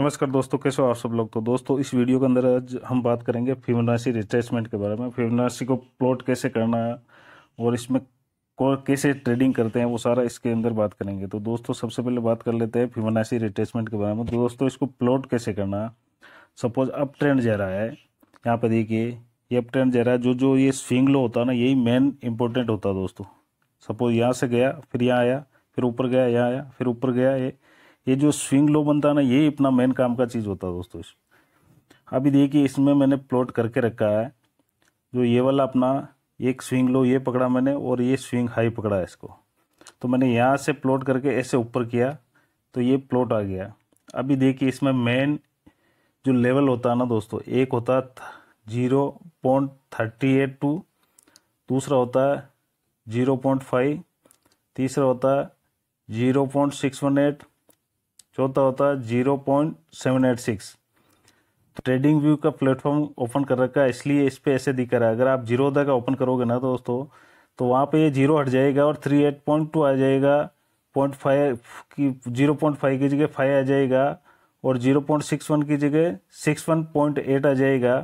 नमस्कार दोस्तों कैसे हो आप सब लोग तो दोस्तों इस वीडियो के अंदर आज हम बात करेंगे फिबोनाची रिट्रेसमेंट के बारे में फिबोनाची को प्लॉट कैसे करना है और इसमें कैसे ट्रेडिंग करते हैं वो सारा इसके अंदर बात करेंगे तो दोस्तों सबसे पहले बात कर लेते हैं फिबोनाची रिट्रेसमेंट के बारे में तो दोस्तों इसको प्लॉट कैसे करना है सपोज अप ट्रेंड जा रहा है यहाँ पर देखिए ये अप ट्रेंड जा रहा है जो जो ये स्विंग लो होता है ना यही मेन इंपॉर्टेंट होता है दोस्तों सपोज यहाँ से गया फिर यहाँ आया फिर ऊपर गया यहाँ आया फिर ऊपर गया ये ये जो स्विंग लो बनता है ना ये अपना मेन काम का चीज़ होता है दोस्तों इस अभी देखिए इसमें मैंने प्लॉट करके रखा है जो ये वाला अपना एक स्विंग लो ये पकड़ा मैंने और ये स्विंग हाई पकड़ा है इसको तो मैंने यहाँ से प्लॉट करके ऐसे ऊपर किया तो ये प्लॉट आ गया अभी देखिए इसमें मेन जो लेवल होता है ना दोस्तों एक होता zero point thirty eight two दूसरा होता है जीरो पॉइंट फाइव तीसरा होता है zero point six one eight चौथा होता है zero point seven eight six TradingView का प्लेटफॉर्म ओपन कर रखा है इसलिए इस पर ऐसे दिख रहा है अगर आप जीरो का ओपन करोगे ना दोस्तों तो वहाँ पे ये जीरो हट जाएगा और थ्री एट पॉइंट टू आ जाएगा पॉइंट फाइव की जीरो पॉइंट फाइव की जगह फाइव आ जाएगा और जीरो पॉइंट सिक्स वन की जगह सिक्स वन पॉइंट एट आ जाएगा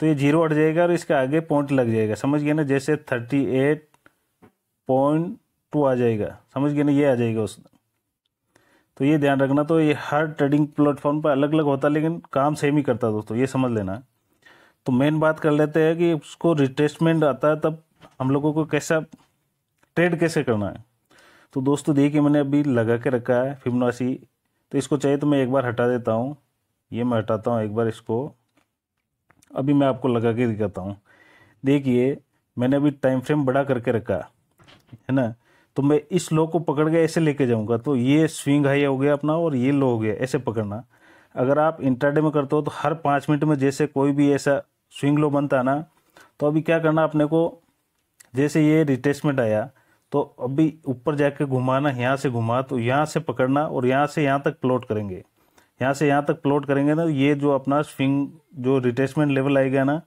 तो ये जीरो हट जाएगा और इसके आगे पॉइंट लग जाएगा समझ गए ना जैसे थर्टी एट पॉइंट टू आ जाएगा समझ गए ना ये आ जाएगा उसमें तो ये ध्यान रखना तो ये हर ट्रेडिंग प्लेटफॉर्म पर अलग अलग होता है लेकिन काम सेम ही करता है दोस्तों ये समझ लेना है तो मेन बात कर लेते हैं कि उसको रिटेस्टमेंट आता है तब हम लोगों को कैसा ट्रेड कैसे करना है तो दोस्तों देखिए मैंने अभी लगा के रखा है फिमनासी तो इसको चाहिए तो मैं एक बार हटा देता हूँ ये मैं हटाता हूँ एक बार इसको अभी मैं आपको लगा के दिखाता हूँ देखिए मैंने अभी टाइम फ्रेम बड़ा करके रखा है ना तो मैं इस लो को पकड़ के ऐसे लेके जाऊंगा तो ये स्विंग हाई हो गया अपना और ये लो हो गया ऐसे पकड़ना अगर आप इंटरडे में करते हो तो हर पाँच मिनट में जैसे कोई भी ऐसा स्विंग लो बनता है ना तो अभी क्या करना अपने को जैसे ये रिटेसमेंट आया तो अभी ऊपर जाके घुमाना यहाँ से घुमा तो यहाँ से पकड़ना और यहाँ से यहाँ तक प्लॉट करेंगे यहाँ से यहाँ तक प्लॉट करेंगे ना ये जो अपना स्विंग जो रिटेसमेंट लेवल आएगा ना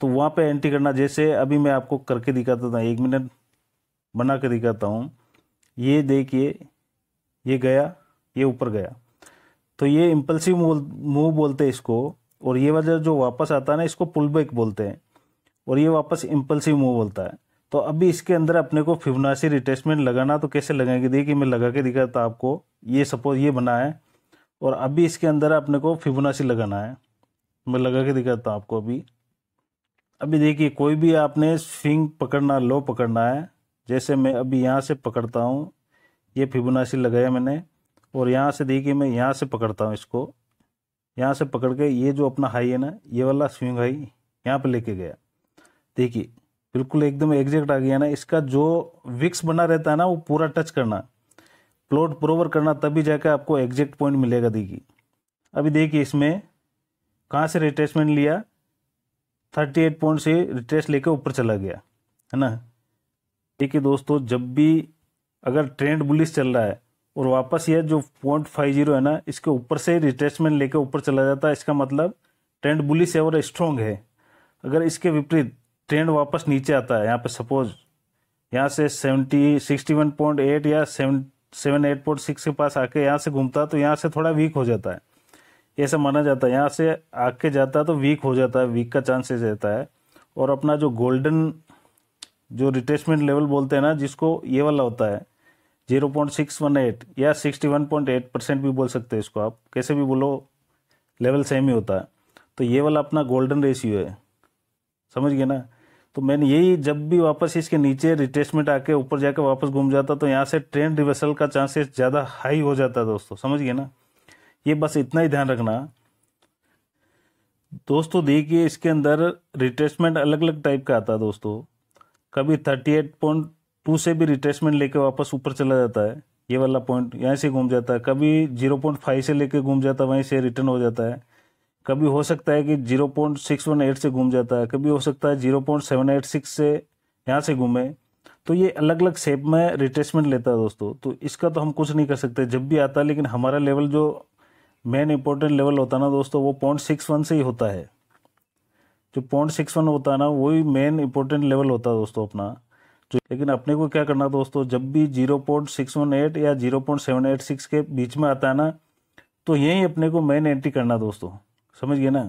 तो वहाँ पे एंट्री करना जैसे अभी मैं आपको करके दिखाता था एक मिनट बना के दिखाता हूँ ये देखिए ये गया ये ऊपर गया तो ये इम्पल्सिव मूव बोलते हैं इसको और ये वजह जो वापस आता है ना इसको पुल बैक बोलते हैं और ये वापस इम्पल्सिव मूव बोलता है तो अभी इसके अंदर अपने को फिबनासी रिटेसमेंट लगाना तो कैसे लगाएंगे देखिए मैं लगा के दिखाता आपको ये सपोज ये बना है और अभी इसके अंदर अपने को फिबोनाची लगाना है मैं लगा के दिखाता हूँ आपको अभी अभी देखिए कोई भी आपने स्विंग पकड़ना लो पकड़ना है जैसे मैं अभी यहाँ से पकड़ता हूँ ये फिबुनाशी लगाया मैंने और यहाँ से देखिए मैं यहाँ से पकड़ता हूँ इसको यहाँ से पकड़ के ये जो अपना हाई है ना ये वाला स्विंग हाई यहाँ पर लेके गया देखिए बिल्कुल एकदम एग्जैक्ट आ गया ना इसका जो विक्स बना रहता है ना वो पूरा टच करना प्लॉट प्रोवर करना तभी जाकर आपको एग्जैक्ट पॉइंट मिलेगा देखिए अभी देखिए इसमें कहाँ से रिट्रेसमेंट लिया थर्टी एट पॉइंट से रिट्रेस लेके ऊपर चला गया है ना है दोस्तों जब भी अगर ट्रेंड बुलिस चल रहा है और वापस यह जो पॉइंट फाइव जीरो है ना इसके ऊपर से रिट्रेसमेंट लेकर ऊपर चला जाता है इसका मतलब ट्रेंड बुलिस है और स्ट्रॉन्ग है अगर इसके विपरीत ट्रेंड वापस नीचे आता है यहाँ पे सपोज यहाँ से seventy sixty one point eight या seven seven eight point six के पास आके यहाँ से घूमता है तो यहाँ से थोड़ा वीक हो जाता है ऐसा माना जाता है यहाँ से आके जाता है तो वीक हो जाता है वीक का चांसेस रहता है और अपना जो गोल्डन जो रिटेचमेंट लेवल बोलते हैं ना जिसको ये वाला होता है zero point six one eight या sixty one point eight percent भी बोल सकते हैं इसको आप कैसे भी बोलो लेवल सेम ही होता है तो ये वाला अपना गोल्डन रेशियो है समझ गए ना तो मैंने यही जब भी वापस इसके नीचे रिटेचमेंट आके ऊपर जाके वापस घूम जाता तो यहाँ से ट्रेंड रिवर्सल का चांसेस ज़्यादा हाई हो जाता है दोस्तों समझ गए ना ये बस इतना ही ध्यान रखना दोस्तों देखिए इसके अंदर रिटेचमेंट अलग अलग टाइप का आता है दोस्तों कभी थर्टी एट पॉइंट टू से भी रिट्रेसमेंट लेके वापस ऊपर चला जाता है ये वाला पॉइंट यहाँ से घूम जाता है कभी जीरो पॉइंट फाइव से लेके घूम जाता है वहीं से रिटर्न हो जाता है कभी हो सकता है कि zero point six one eight से घूम जाता है कभी हो सकता है zero point seven eight six से यहाँ से घूमे तो ये अलग अलग शेप में रिट्रेसमेंट लेता है दोस्तों तो इसका तो हम कुछ नहीं कर सकते जब भी आता है लेकिन हमारा लेवल जो मेन इंपॉर्टेंट लेवल होता है ना दोस्तों वो पॉइंट सिक्स वन से ही होता है जो पॉइंट सिक्स वन होता है ना वही मेन इंपॉर्टेंट लेवल होता है दोस्तों अपना जो लेकिन अपने को क्या करना दोस्तों जब भी zero point six one eight या zero point seven eight six के बीच में आता है ना तो यही अपने को मेन एंट्री करना दोस्तों समझ गए ना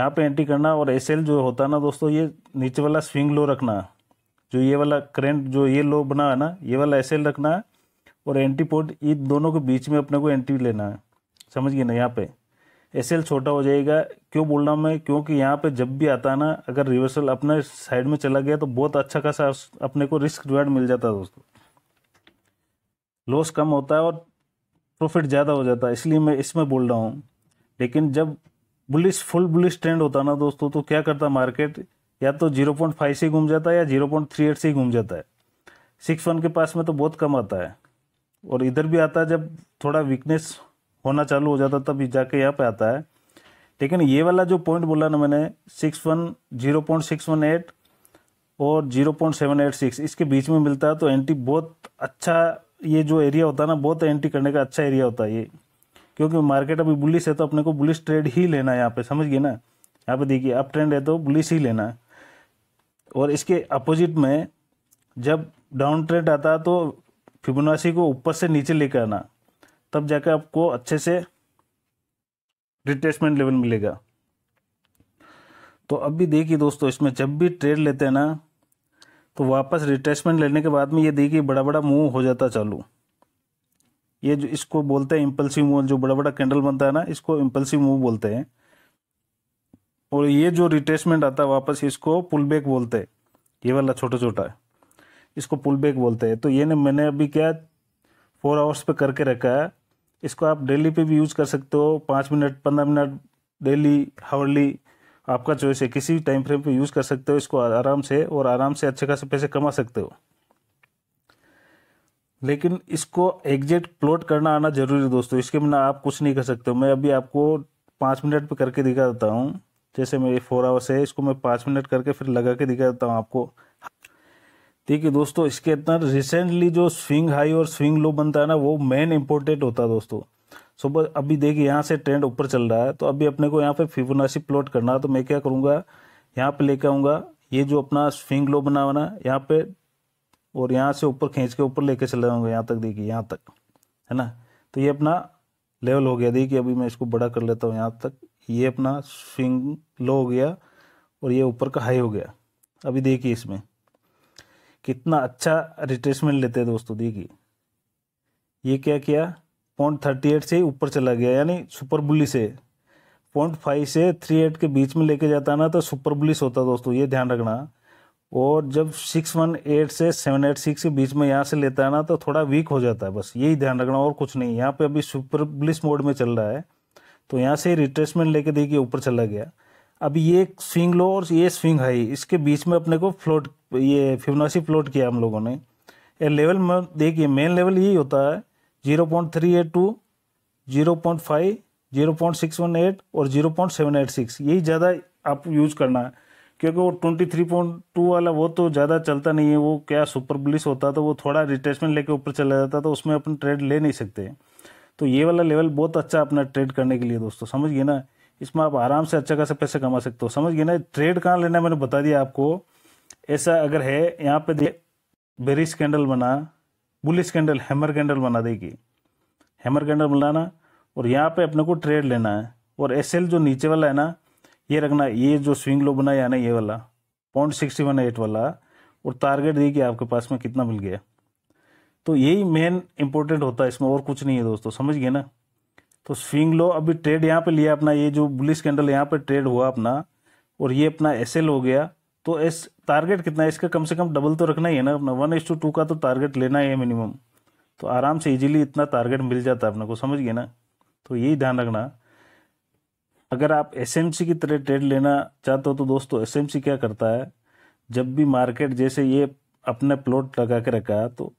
यहाँ पे एंट्री करना और एस जो होता है ना दोस्तों ये नीचे वाला स्विंग लो रखना जो ये वाला करेंट जो ये लो बना है ना ये वाला एस रखना है और एंट्री पोर्ट इन दोनों के बीच में अपने को एंट्री लेना है समझ गए ना यहाँ पे एस एल छोटा हो जाएगा क्यों बोल रहा हूँ मैं क्योंकि यहाँ पे जब भी आता है ना अगर रिवर्सल अपने साइड में चला गया तो बहुत अच्छा खासा अपने को रिस्क रिवार्ड मिल जाता है दोस्तों लॉस कम होता है और प्रॉफिट ज़्यादा हो जाता है इसलिए मैं इसमें बोल रहा हूँ लेकिन जब बुलिस फुल बुलिस ट्रेंड होता ना दोस्तों तो क्या करता मार्केट या तो जीरो पॉइंट फाइव से घूम जाता है या जीरो पॉइंट थ्री एट से घूम जाता है सिक्स वन के पास में तो बहुत कम आता है और इधर भी आता है जब थोड़ा वीकनेस होना चालू हो जाता तब जाके यहाँ पे आता है लेकिन ये वाला जो पॉइंट बोला ना मैंने six one zero point six one eight और zero point seven eight six इसके बीच में मिलता है तो एंटी बहुत अच्छा ये जो एरिया होता है ना बहुत एंटी करने का अच्छा एरिया होता है ये क्योंकि मार्केट अभी बुलिस है तो अपने को बुलिस ट्रेड ही लेना है यहाँ पे समझ गए ना यहाँ पे देखिए अप ट्रेंड है तो बुलिस ही लेना है और इसके अपोजिट में जब डाउन ट्रेंड आता है तो फिबोनाची को ऊपर से नीचे लेकर आना तब जाकर आपको अच्छे से रिट्रेसमेंट लेवल मिलेगा तो अब भी देखिए दोस्तों इसमें जब भी ट्रेड लेते हैं ना तो वापस रिट्रेसमेंट लेने के बाद में ये देखिए बड़ा बड़ा मूव हो जाता चालू ये जो इसको बोलते हैं इम्पल्सिव मूव जो बड़ा बड़ा कैंडल बनता है ना इसको इम्पल्सिव मूव बोलते हैं और ये जो रिट्रेसमेंट आता है वापस इसको पुल बैक बोलते हैं ये वाला छोटा छोटा है इसको बैक बोलते हैं तो ये ने मैंने अभी क्या फोर आवर्स पे करके रखा है इसको आप डेली पे भी यूज कर सकते हो पाँच मिनट पंद्रह मिनट डेली हावरली आपका चॉइस है किसी भी टाइम फ्रेम पे यूज़ कर सकते हो इसको आराम से और आराम से अच्छे खासे पैसे कमा सकते हो लेकिन इसको एग्जैक्ट प्लॉट करना आना जरूरी है दोस्तों इसके बिना आप कुछ नहीं कर सकते मैं अभी आपको पाँच मिनट पे करके दिखा देता हूँ जैसे मेरे फोर आवर्स है इसको मैं पाँच मिनट करके फिर लगा के दिखा देता हूँ आपको ठीक है दोस्तों इसके अंदर रिसेंटली जो स्विंग हाई और स्विंग लो बनता है ना वो मेन इंपॉर्टेंट होता है दोस्तों सो बस अभी देखिए यहाँ से ट्रेंड ऊपर चल रहा है तो अभी अपने को यहाँ पे फिबोनाची प्लॉट करना है तो मैं क्या करूँगा यहाँ पे लेके आऊँगा ये जो अपना स्विंग लो बना हुआ यहाँ पे और यहाँ से ऊपर खींच के ऊपर लेके चला जाऊँगा यहाँ तक देखिए यहाँ तक है ना तो ये अपना लेवल हो गया देखिए अभी मैं इसको बड़ा कर लेता हूँ यहाँ तक ये अपना स्विंग लो हो गया और ये ऊपर का हाई हो गया अभी देखिए इसमें कितना अच्छा रिट्रेसमेंट लेते हैं दोस्तों देखिए ये क्या किया पॉइंट थर्टी एट से ऊपर चला गया यानी सुपर बुलिस है पॉइंट फाइव से थ्री एट के बीच में लेके जाता ना तो सुपर बुलिस होता दोस्तों ये ध्यान रखना और जब सिक्स वन एट से सेवन एट सिक्स के बीच में यहाँ से लेता है ना तो थोड़ा वीक हो जाता है बस यही ध्यान रखना और कुछ नहीं यहाँ पे अभी सुपर बुलिस मोड में चल रहा है तो यहाँ से रिट्रेसमेंट लेके देखिए ऊपर चला गया अब ये स्विंग लो और ये स्विंग हाई इसके बीच में अपने को फ्लोट ये फिवनासी फ्लोट किया हम लोगों ने ये लेवल में देखिए मेन लेवल यही होता है zero point three eight two zero point five zero point six one eight और zero point seven eight six यही ज़्यादा आप यूज करना है क्योंकि वो ट्वेंटी थ्री पॉइंट टू वाला वो तो ज़्यादा चलता नहीं है वो क्या सुपर ब्लिस होता तो वो थोड़ा रिटेचमेंट लेके ऊपर चला जाता तो उसमें अपन ट्रेड ले नहीं सकते तो ये वाला लेवल बहुत अच्छा अपना ट्रेड करने के लिए दोस्तों समझ गए ना इसमें आप आराम से अच्छा खासा पैसा कमा सकते हो समझ गए ना ट्रेड कहाँ लेना है मैंने बता दिया आपको ऐसा अगर है यहाँ पे देख बेरिस कैंडल बना बुलिस कैंडल हैमर कैंडल बना देगी हैमर कैंडल बनाना और यहाँ पे अपने को ट्रेड लेना है और एस जो नीचे वाला है ना ये रखना ये जो स्विंग लो बना है ना ये वाला पॉइंट सिक्सटी वन एट वाला और टारगेट देगी आपके पास में कितना मिल गया तो यही मेन इंपॉर्टेंट होता है इसमें और कुछ नहीं है दोस्तों समझ गए ना तो स्विंग लो अभी ट्रेड यहाँ पे लिया अपना ये जो बुलिस कैंडल यहाँ पे ट्रेड हुआ अपना और ये अपना एस हो गया तो एस टारगेट कितना है इसका कम से कम डबल तो रखना ही है ना अपना वन एस टू टू का तो टारगेट लेना ही है मिनिमम तो आराम से इजीली इतना टारगेट मिल जाता है अपने को समझ गए ना तो यही ध्यान रखना अगर आप एस की तरह ट्रेड लेना चाहते हो तो दोस्तों एस क्या करता है जब भी मार्केट जैसे ये अपने प्लॉट लगा के रखा तो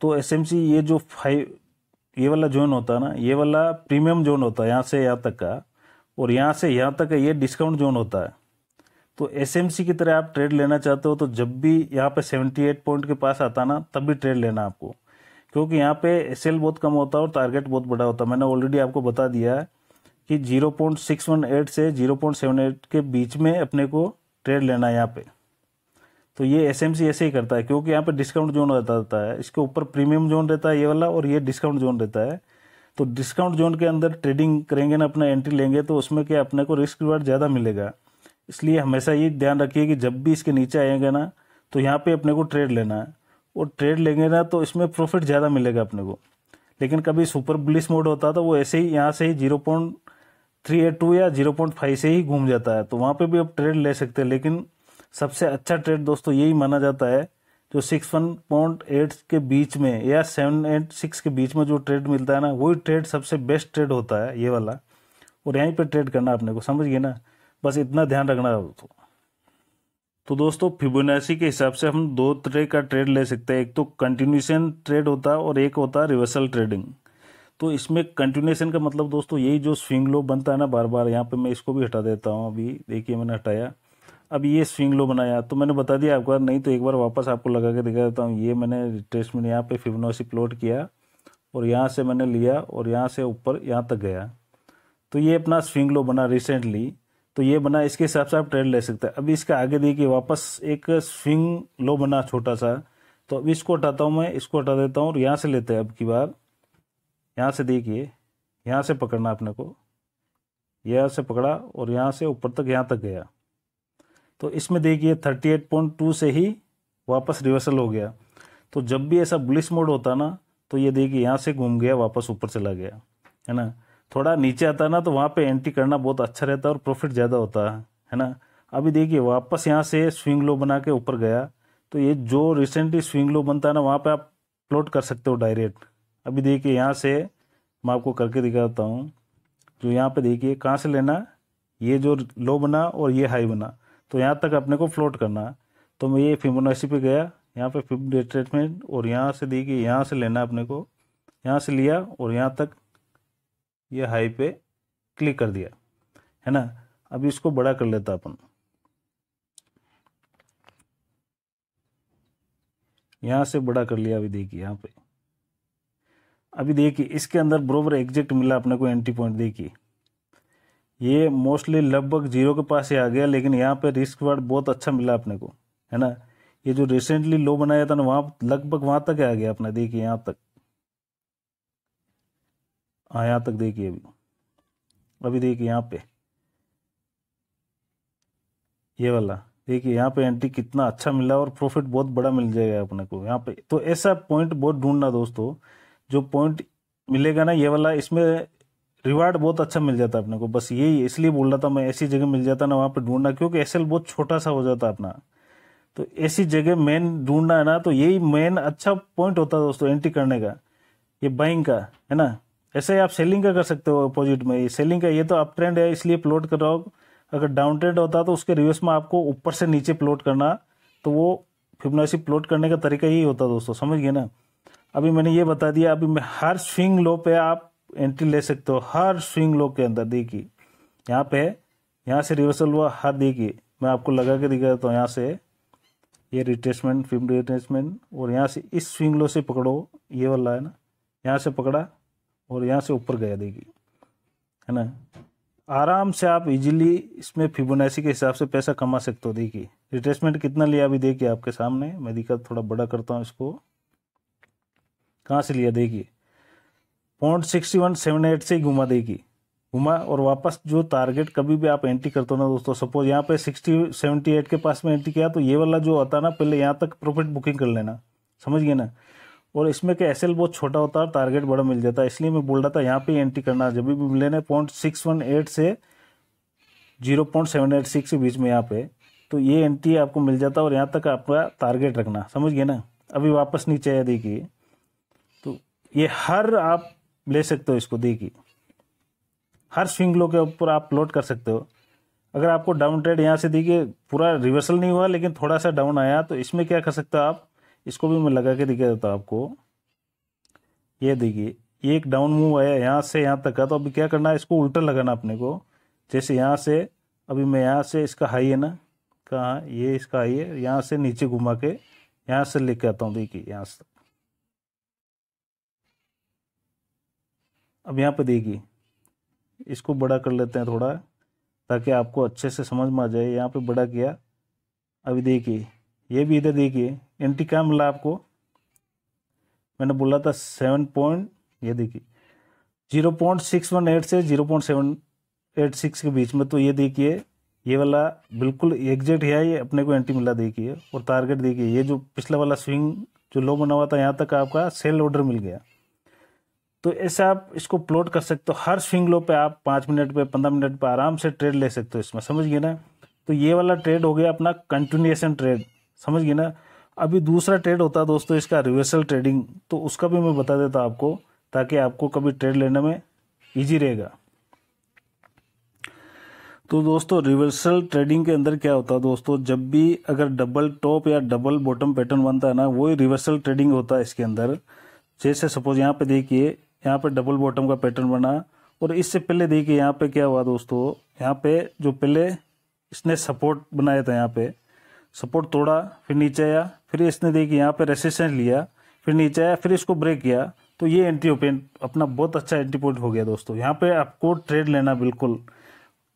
तो एस ये जो फाइव ये वाला जोन होता है ना ये वाला प्रीमियम जोन होता है यहाँ से यहाँ तक का और यहाँ से यहाँ तक का ये डिस्काउंट जोन होता है तो एस की तरह आप ट्रेड लेना चाहते हो तो जब भी यहाँ पे 78 पॉइंट के पास आता ना तब भी ट्रेड लेना आपको क्योंकि यहाँ पे एस बहुत कम होता है और टारगेट बहुत बड़ा होता है मैंने ऑलरेडी आपको बता दिया है कि 0.618 से 0.78 के बीच में अपने को ट्रेड लेना है यहाँ पे तो ये एस ऐसे ही करता है क्योंकि यहाँ पर डिस्काउंट जोन रहता रहता है इसके ऊपर प्रीमियम जोन रहता है ये वाला और ये डिस्काउंट जोन रहता है तो डिस्काउंट जोन के अंदर ट्रेडिंग करेंगे ना अपना एंट्री लेंगे तो उसमें क्या अपने को रिस्क रिवार्ड ज़्यादा मिलेगा इसलिए हमेशा ये ध्यान रखिए कि जब भी इसके नीचे आएंगे ना तो यहाँ पर अपने को ट्रेड लेना है और ट्रेड लेंगे ना तो इसमें प्रॉफिट ज़्यादा मिलेगा अपने को लेकिन कभी सुपर ब्लिस मोड होता तो वो ऐसे ही यहाँ से ही zero point three eight two या जीरो पॉइंट फाइव से ही घूम जाता है तो वहाँ पे भी आप ट्रेड ले सकते हैं लेकिन सबसे अच्छा ट्रेड दोस्तों यही माना जाता है जो सिक्स वन पॉइंट एट के बीच में या सेवन एट सिक्स के बीच में जो ट्रेड मिलता है ना वही ट्रेड सबसे बेस्ट ट्रेड होता है ये वाला और यहीं पे ट्रेड करना आपने को समझिए ना बस इतना ध्यान रखना है दोस्तों तो दोस्तों फिबोनाची के हिसाब से हम दो तरह का ट्रेड ले सकते हैं एक तो कंटिन्यूशन ट्रेड होता है और एक होता है रिवर्सल ट्रेडिंग तो इसमें कंटिन्यूशन का मतलब दोस्तों यही जो स्विंग लो बनता है ना बार बार यहाँ पे मैं इसको भी हटा देता हूँ अभी देखिए मैंने हटाया अब ये स्विंग लो बनाया तो मैंने बता दिया आपको नहीं तो एक बार वापस आपको लगा के दिखा देता हूँ ये मैंने रिट्रेसमेंट यहाँ पे फिबनोसी प्लॉट किया और यहाँ से मैंने लिया और यहाँ से ऊपर यहाँ तक गया तो ये अपना स्विंग लो बना रिसेंटली तो ये बना इसके हिसाब से आप ट्रेड ले सकते हैं अभी इसका आगे देखिए वापस एक स्विंग लो बना छोटा सा तो अब इसको हटाता हूँ मैं इसको हटा देता हूँ और यहाँ से लेते हैं अब की बार यहाँ से देखिए यहाँ से पकड़ना अपने को यहाँ से पकड़ा और यहाँ से ऊपर तक यहाँ तक गया तो इसमें देखिए 38.2 से ही वापस रिवर्सल हो गया तो जब भी ऐसा बुलिस मोड होता ना तो ये देखिए यहाँ से घूम गया वापस ऊपर चला गया है ना थोड़ा नीचे आता ना तो वहाँ पे एंट्री करना बहुत अच्छा रहता है और प्रॉफिट ज़्यादा होता है है ना अभी देखिए वापस यहाँ से स्विंग लो बना के ऊपर गया तो ये जो रिसेंटली स्विंग लो बनता है ना वहाँ पर आप प्लॉट कर सकते हो डायरेक्ट अभी देखिए यहाँ से मैं आपको करके दिखाता हूँ जो यहाँ पे देखिए कहाँ से लेना ये जो लो बना और ये हाई बना तो यहाँ तक अपने को फ्लोट करना है तो मैं ये फिबोनाची पे गया यहाँ पे फिम डिटेटमेंट और यहाँ से दी कि यहाँ से लेना अपने को यहाँ से लिया और यहाँ तक ये हाई पे क्लिक कर दिया है ना अब इसको बड़ा कर लेता अपन यहाँ से बड़ा कर लिया अभी देखिए यहाँ पे अभी देखिए इसके अंदर बरोबर एग्जेक्ट मिला अपने को एंट्री पॉइंट देखिए ये मोस्टली लगभग जीरो के पास ही आ गया लेकिन यहाँ पे रिस्क वर्ड बहुत अच्छा मिला अपने को है ना ये जो रिसेंटली लो बनाया था ना वहां लगभग वहां तक आ गया अपना देखिए यहाँ तक हाँ यहाँ तक देखिए अभी अभी देखिए यहाँ पे ये वाला देखिए यहाँ पे एंट्री कितना अच्छा मिला और प्रॉफिट बहुत बड़ा मिल जाएगा अपने को यहाँ पे तो ऐसा पॉइंट बहुत ढूंढना दोस्तों जो पॉइंट मिलेगा ना ये वाला इसमें रिवार्ड बहुत अच्छा मिल जाता है अपने को बस यही इसलिए बोल रहा था मैं ऐसी जगह मिल जाता ना वहाँ पर ढूंढना क्योंकि एस बहुत छोटा सा हो जाता अपना तो ऐसी जगह मेन ढूंढना है ना तो यही मेन अच्छा पॉइंट होता है दोस्तों एंट्री करने का ये बाइंग का है ना ऐसे ही आप सेलिंग का कर सकते हो अपोजिट में ये सेलिंग का ये तो अप ट्रेंड है इसलिए प्लॉट कर रहा हो अगर डाउन ट्रेंड होता तो उसके रिवर्स में आपको ऊपर से नीचे प्लॉट करना तो वो फिबनासी प्लॉट करने का तरीका यही होता दोस्तों समझ गए ना अभी मैंने ये बता दिया अभी हर स्विंग लो पे आप एंट्री ले सकते हो हर स्विंग लो के अंदर देखिए यहाँ पे यहाँ से रिवर्सल हुआ हर देखिए मैं आपको लगा के दिखा देता हूँ यहाँ से ये रिट्रेसमेंट फिफ्ट रिट्रेसमेंट और यहाँ से इस स्विंग लो से पकड़ो ये वाला है ना यहाँ से पकड़ा और यहाँ से ऊपर गया देखिए है ना आराम से आप इजीली इसमें फिबोनाची के हिसाब से पैसा कमा सकते हो देखिए रिट्रेसमेंट कितना लिया अभी देखिए आपके सामने मैं दिखा थोड़ा बड़ा करता हूँ इसको कहाँ से लिया देखिए point sixty one seven eight से ही घुमा देगी घुमा और वापस जो टारगेट कभी भी आप एंट्री करते हो ना दोस्तों सपोज यहाँ पे सिक्सटी सेवेंटी एट के पास में एंट्री किया तो ये वाला जो आता ना पहले यहाँ तक प्रॉफिट बुकिंग कर लेना समझ गए ना और इसमें क्या एस बहुत छोटा होता है टारगेट बड़ा मिल जाता है इसलिए मैं बोल रहा था यहाँ पे एंट्री करना जब भी मिले ना पॉइंट सिक्स वन एट से zero point seven eight six के बीच में यहाँ पे तो ये एंट्री आपको मिल जाता है और यहाँ तक आपका टारगेट रखना समझ गए ना अभी वापस नीचे देखिए तो ये हर आप ले सकते हो इसको देखिए हर स्विंग लो के ऊपर आप लोड कर सकते हो अगर आपको डाउन ट्रेड यहाँ से देखिए पूरा रिवर्सल नहीं हुआ लेकिन थोड़ा सा डाउन आया तो इसमें क्या कर सकते हो आप इसको भी मैं लगा के दिखा देता हूँ आपको ये देखिए ये एक डाउन मूव आया यहाँ से यहाँ तक का तो अभी क्या करना है इसको उल्टा लगाना अपने को जैसे यहाँ से अभी मैं यहाँ से इसका हाई है ना कहाँ ये इसका हाई है यहाँ से नीचे घुमा के यहाँ से लेके आता हूँ देखिए यहाँ से अब यहाँ पे देखिए इसको बड़ा कर लेते हैं थोड़ा ताकि आपको अच्छे से समझ में आ जाए यहाँ पे बड़ा किया अभी देखिए ये भी इधर देखिए एंटी क्या मिला आपको मैंने बोला था सेवन पॉइंट ये देखिए zero point six one eight से zero point seven eight six के बीच में तो ये देखिए ये वाला बिल्कुल एग्जैक्ट है ये अपने को एंटी मिला देखिए और टारगेट देखिए ये जो पिछला वाला स्विंग जो लो बना हुआ था यहाँ तक आपका सेल ऑर्डर मिल गया तो ऐसे आप इसको प्लॉट कर सकते हो हर स्विंग लो पे आप पाँच मिनट पे पंद्रह मिनट पे आराम से ट्रेड ले सकते हो इसमें समझ गए ना तो ये वाला ट्रेड हो गया अपना कंटिन्यूएशन ट्रेड समझ गए ना अभी दूसरा ट्रेड होता है दोस्तों इसका रिवर्सल ट्रेडिंग तो उसका भी मैं बता देता आपको ताकि आपको कभी ट्रेड लेने में ईजी रहेगा तो दोस्तों रिवर्सल ट्रेडिंग के अंदर क्या होता है दोस्तों जब भी अगर डबल टॉप या डबल बॉटम पैटर्न बनता है ना वही रिवर्सल ट्रेडिंग होता है इसके अंदर जैसे सपोज यहाँ पे देखिए यहाँ पे डबल बॉटम का पैटर्न बना और इससे पहले देखिए यहाँ पे क्या हुआ दोस्तों यहाँ पे जो पहले इसने सपोर्ट बनाया था यहाँ पे सपोर्ट तोड़ा फिर नीचे आया फिर इसने देखिए यहाँ पे रेसिस्टेंस लिया फिर नीचे आया फिर इसको ब्रेक किया तो ये एंट्री ओपन अपना बहुत अच्छा एंट्री पॉइंट हो गया दोस्तों यहाँ पे आपको ट्रेड लेना बिल्कुल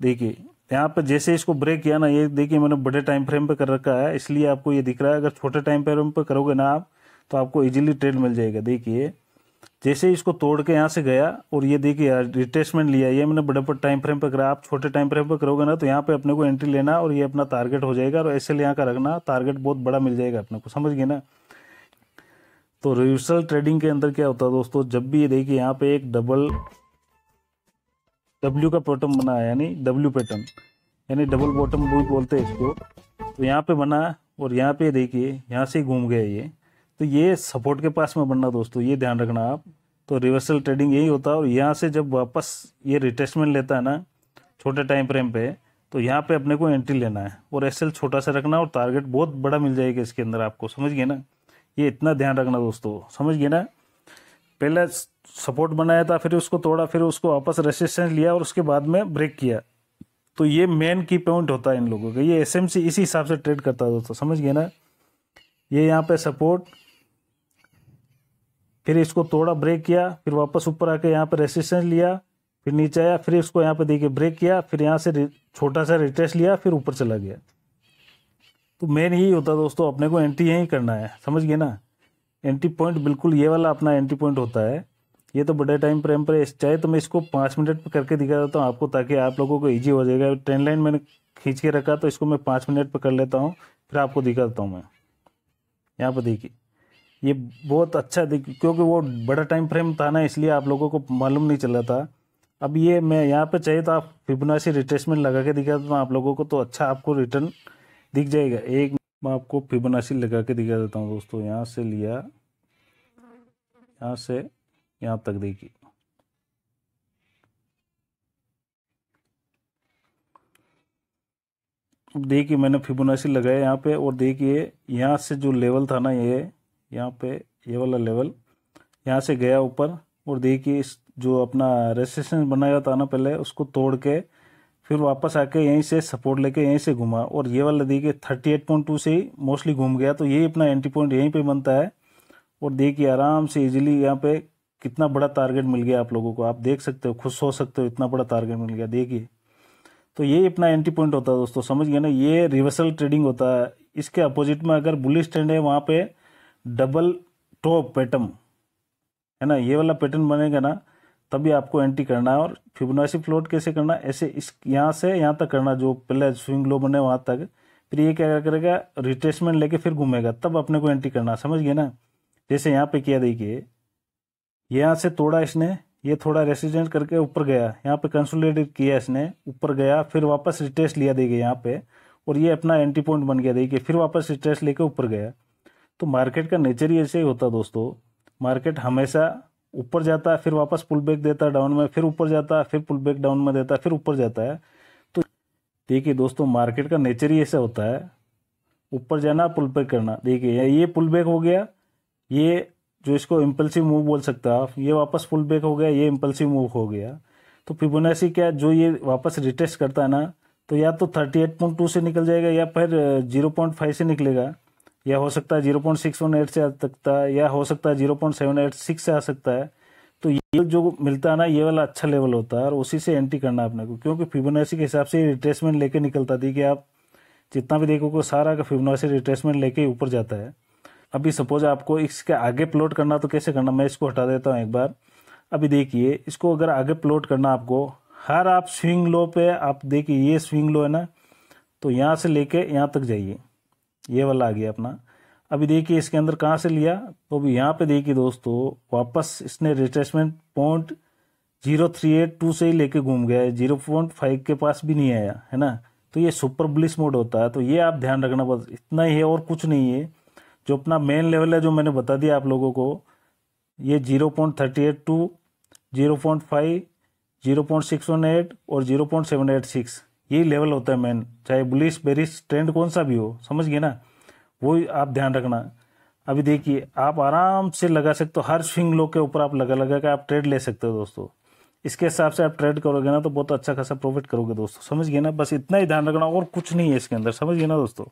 देखिए यहाँ पे जैसे इसको ब्रेक किया ना ये देखिए मैंने बड़े टाइम फ्रेम पे कर रखा है इसलिए आपको ये दिख रहा है अगर छोटे टाइम फ्रेम पे करोगे ना आप तो आपको इजीली ट्रेड मिल जाएगा देखिए जैसे इसको तोड़ के यहाँ से गया और ये देखिए रिटेसमेंट लिया ये मैंने बड़े बड़े टाइम फ्रेम पर करा आप छोटे टाइम फ्रेम पर करोगे ना तो यहाँ पे अपने को एंट्री लेना और ये अपना टारगेट हो जाएगा और ऐसे यहाँ का रखना टारगेट बहुत बड़ा मिल जाएगा अपने को समझ गए ना तो रिवर्सल ट्रेडिंग के अंदर क्या होता है दोस्तों जब भी ये देखिए यहाँ पे एक डबल डब्ल्यू का पोटम बना है यानी डब्ल्यू पैटर्न यानी डबल बॉटम बोलते हैं इसको तो यहाँ पे बना और यहाँ पे देखिए यहाँ से घूम गया ये तो ये सपोर्ट के पास में बनना दोस्तों ये ध्यान रखना आप तो रिवर्सल ट्रेडिंग यही होता है और यहाँ से जब वापस ये रिटेस्टमेंट लेता है ना छोटे टाइम फ्रेम पे तो यहाँ पे अपने को एंट्री लेना है और एस छोटा सा रखना और टारगेट बहुत बड़ा मिल जाएगा इसके अंदर आपको समझ गए ना ये इतना ध्यान रखना दोस्तों समझ गए ना पहले सपोर्ट बनाया था फिर उसको तोड़ा फिर उसको वापस रेसिस्टेंस लिया और उसके बाद में ब्रेक किया तो ये मेन की पॉइंट होता है इन लोगों का ये एस इसी हिसाब से ट्रेड करता है दोस्तों समझ गए ना ये यहाँ पे सपोर्ट फिर इसको थोड़ा ब्रेक किया फिर वापस ऊपर आके यहाँ पर रेसिस्टेंस लिया फिर नीचे आया फिर इसको यहाँ पे देखिए ब्रेक किया फिर यहाँ से छोटा सा रिटेस्ट लिया फिर ऊपर चला गया तो मेन यही होता दोस्तों अपने को एंट्री यहीं करना है समझ गए ना एंट्री पॉइंट बिल्कुल ये वाला अपना एंट्री पॉइंट होता है ये तो बड़े टाइम फ्रेम पर चाहे तो मैं इसको पाँच मिनट पर करके दिखा देता हूँ आपको ताकि आप लोगों को ईजी हो जाएगा ट्रेन लाइन मैंने खींच के रखा तो इसको मैं पाँच मिनट पर कर लेता हूँ फिर आपको दिखा देता हूँ मैं यहाँ पर देखिए ये बहुत अच्छा दिख क्योंकि वो बड़ा टाइम फ्रेम था ना इसलिए आप लोगों को मालूम नहीं चला था अब ये मैं यहाँ पे चाहिए तो आप फिबोनाची रिट्रेसमेंट लगा के दिखा देता हूँ आप लोगों को तो अच्छा आपको रिटर्न दिख जाएगा एक मैं आपको फिबोनाची लगा के दिखा देता हूँ दोस्तों यहाँ से लिया यहाँ से यहाँ तक देखिए देखिए मैंने फिबोनाची लगाया यहाँ पे और देखिए यहाँ से जो लेवल था ना ये यहाँ पे ये वाला लेवल यहाँ से गया ऊपर और देखिए इस जो अपना रेसिस्टेंस बनाया था ना पहले उसको तोड़ के फिर वापस आके यहीं से सपोर्ट लेके यहीं से घुमा और ये वाला देखिए थर्टी एट पॉइंट टू से ही मोस्टली घूम गया तो यही अपना एंट्री पॉइंट यहीं पे बनता है और देखिए आराम से इजीली यहाँ पे कितना बड़ा टारगेट मिल गया आप लोगों को आप देख सकते हो खुश हो सकते हो इतना बड़ा टारगेट मिल गया देखिए तो ये अपना एंट्री पॉइंट होता है दोस्तों समझ गए ना ये रिवर्सल ट्रेडिंग होता है इसके अपोजिट में अगर बुलिस ट्रेंड है वहाँ पर डबल टॉप पैटर्न है ना ये वाला पैटर्न बनेगा ना तभी आपको एंट्री करना है और फिबोनाची फ्लोट कैसे करना है ऐसे इस यहाँ से यहाँ तक करना जो पहले स्विंग लो बने वहाँ तक फिर ये क्या करेगा रिट्रेसमेंट लेके फिर घूमेगा तब अपने को एंट्री करना समझ गए ना जैसे यहाँ पे किया देखिए यहाँ से तोड़ा इसने ये थोड़ा रेसिडेंट करके ऊपर गया यहाँ पे कंसोलिडेट किया इसने ऊपर गया फिर वापस रिटेस्ट लिया देखिए यहाँ पे और ये अपना एंट्री पॉइंट बन गया देखिए फिर वापस रिटेस्ट लेके ऊपर गया तो मार्केट का नेचर ही ऐसे ही होता दोस्तों मार्केट हमेशा ऊपर जाता है फिर वापस पुल बैक देता है डाउन में फिर ऊपर जाता है फिर पुल बैक डाउन में देता है फिर ऊपर जाता है तो देखिए दोस्तों मार्केट का नेचर ही ऐसा होता है ऊपर जाना पुल बैक करना देखिए ये पुल बैक हो गया ये जो इसको इम्पल्सिव मूव बोल सकते है आप ये वापस पुल बैक हो गया ये इम्पल्सिव मूव हो गया तो फिबोनाची क्या जो ये वापस रिटेस्ट करता है ना तो या तो थर्टी एट पॉइंट टू से निकल जाएगा या फिर जीरो पॉइंट फाइव से निकलेगा या हो सकता है zero point six one eight से आ सकता है या हो सकता है zero point seven eight six से आ सकता है तो ये जो मिलता है ना ये वाला अच्छा लेवल होता है और उसी से एंट्री करना है अपने को क्योंकि फिबोनाची के हिसाब से रिट्रेसमेंट लेके निकलता थी कि आप जितना भी देखोगे सारा का फिबोनाची रिट्रेसमेंट लेके ऊपर जाता है अभी सपोज आपको इसके आगे प्लॉट करना तो कैसे करना मैं इसको हटा देता हूँ एक बार अभी देखिए इसको अगर आगे प्लॉट करना आपको हर आप स्विंग लो पे आप देखिए ये स्विंग लो है ना तो यहाँ से लेके यहाँ तक जाइए ये वाला आ गया अपना अभी देखिए इसके अंदर कहाँ से लिया तो अभी यहाँ पे देखिए दोस्तों वापस इसने retracement point zero three eight two से ही लेके घूम गया है जीरो पॉइंट फाइव के पास भी नहीं आया है ना तो ये सुपर ब्लिस मोड होता है तो ये आप ध्यान रखना बस इतना ही है और कुछ नहीं है जो अपना मेन लेवल है जो मैंने बता दिया आप लोगों को ये zero point thirty eight two zero point five zero point six one eight और zero point seven eight six ये लेवल होता है मैन चाहे बुलिश बेरिस ट्रेंड कौन सा भी हो समझ गए ना वो आप ध्यान रखना अभी देखिए आप आराम से लगा सकते हो हर स्विंग लो के ऊपर आप लगा लगा के आप ट्रेड ले सकते हो दोस्तों इसके हिसाब से आप ट्रेड करोगे ना तो बहुत अच्छा खासा प्रॉफिट करोगे दोस्तों समझ गए ना बस इतना ही ध्यान रखना और कुछ नहीं है इसके अंदर समझ गए ना दोस्तों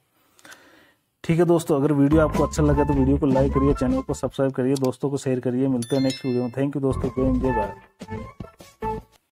ठीक है दोस्तों अगर वीडियो आपको अच्छा लगा तो वीडियो को लाइक करिए चैनल को सब्सक्राइब करिए दोस्तों को शेयर करिए मिलते हैं नेक्स्ट वीडियो में थैंक यू दोस्तों को एंजॉय